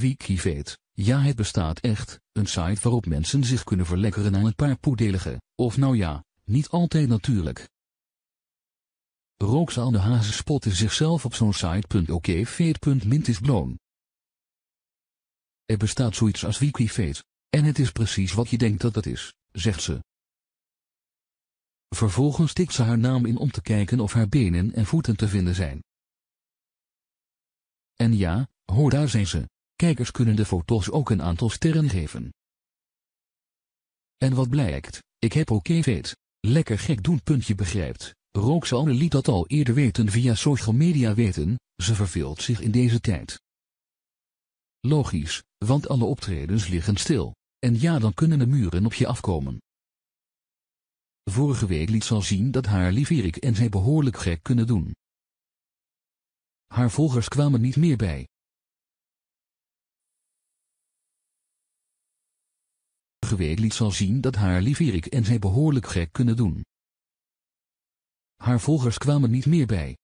WikiVeet, ja het bestaat echt, een site waarop mensen zich kunnen verlekkeren aan een paar poedelige, of nou ja, niet altijd natuurlijk. Roxanne Hazen spotte zichzelf op zo'n site. Oké, is Er bestaat zoiets als Wikifeet, en het is precies wat je denkt dat het is, zegt ze. Vervolgens tikt ze haar naam in om te kijken of haar benen en voeten te vinden zijn. En ja, hoor daar zijn ze. Kijkers kunnen de foto's ook een aantal sterren geven. En wat blijkt, ik heb oké okay weet, lekker gek doen puntje begrijpt. Roxanne liet dat al eerder weten via social media weten, ze verveelt zich in deze tijd. Logisch, want alle optredens liggen stil, en ja dan kunnen de muren op je afkomen. Vorige week liet ze al zien dat haar lief Erik en zij behoorlijk gek kunnen doen. Haar volgers kwamen niet meer bij, vorige liet zal zien dat haar lief en zij behoorlijk gek kunnen doen. Haar volgers kwamen niet meer bij.